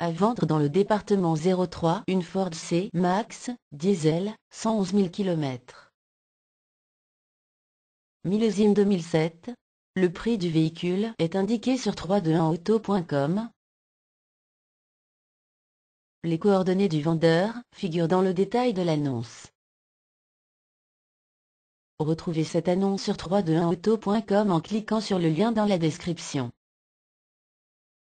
À vendre dans le département 03 une Ford C Max, diesel, 111 000 km. Millésime 2007. Le prix du véhicule est indiqué sur 321auto.com. Les coordonnées du vendeur figurent dans le détail de l'annonce. Retrouvez cette annonce sur 321auto.com en cliquant sur le lien dans la description.